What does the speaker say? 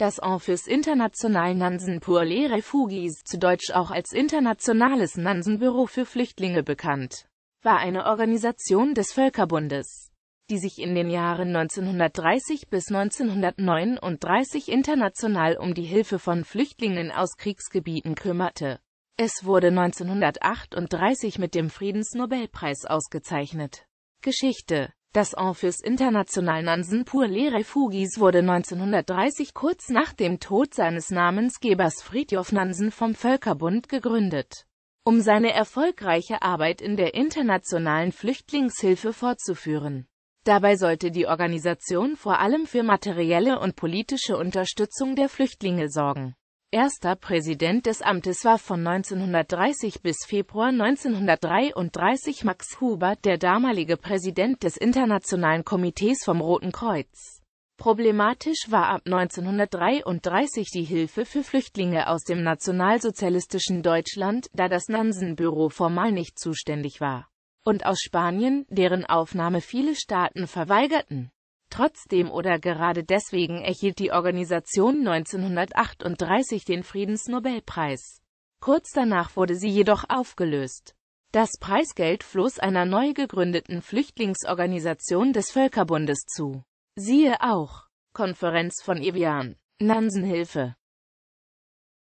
Das Office International Nansen pour les Refugis, zu Deutsch auch als Internationales Nansenbüro für Flüchtlinge bekannt, war eine Organisation des Völkerbundes, die sich in den Jahren 1930 bis 1939 international um die Hilfe von Flüchtlingen aus Kriegsgebieten kümmerte. Es wurde 1938 mit dem Friedensnobelpreis ausgezeichnet. Geschichte das Office International Nansen pour les Refugis wurde 1930 kurz nach dem Tod seines Namensgebers Fridtjof Nansen vom Völkerbund gegründet, um seine erfolgreiche Arbeit in der internationalen Flüchtlingshilfe fortzuführen. Dabei sollte die Organisation vor allem für materielle und politische Unterstützung der Flüchtlinge sorgen. Erster Präsident des Amtes war von 1930 bis Februar 1933 Max Huber, der damalige Präsident des Internationalen Komitees vom Roten Kreuz. Problematisch war ab 1933 die Hilfe für Flüchtlinge aus dem nationalsozialistischen Deutschland, da das Nansenbüro formal nicht zuständig war. Und aus Spanien, deren Aufnahme viele Staaten verweigerten Trotzdem oder gerade deswegen erhielt die Organisation 1938 den Friedensnobelpreis. Kurz danach wurde sie jedoch aufgelöst. Das Preisgeld floss einer neu gegründeten Flüchtlingsorganisation des Völkerbundes zu. Siehe auch Konferenz von Evian Nansenhilfe